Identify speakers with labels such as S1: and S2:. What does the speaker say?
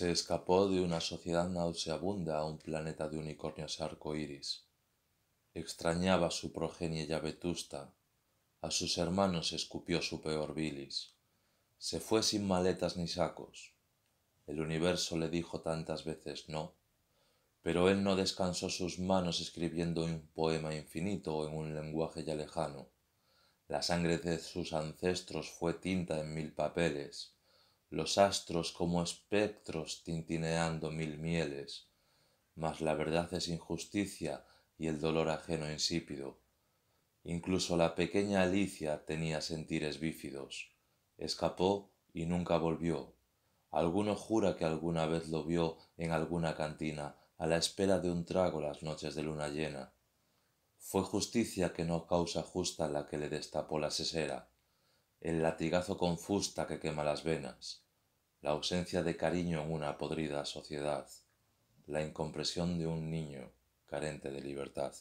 S1: Se escapó de una sociedad nauseabunda a un planeta de unicornios arcoíris. Extrañaba su progenie ya vetusta. A sus hermanos escupió su peor bilis. Se fue sin maletas ni sacos. El universo le dijo tantas veces no, pero él no descansó sus manos escribiendo un poema infinito en un lenguaje ya lejano. La sangre de sus ancestros fue tinta en mil papeles, los astros como espectros tintineando mil mieles, mas la verdad es injusticia y el dolor ajeno insípido. Incluso la pequeña Alicia tenía sentires bífidos. Escapó y nunca volvió. Alguno jura que alguna vez lo vio en alguna cantina, a la espera de un trago las noches de luna llena. Fue justicia que no causa justa la que le destapó la sesera el latigazo con fusta que quema las venas, la ausencia de cariño en una podrida sociedad, la incompresión de un niño carente de libertad.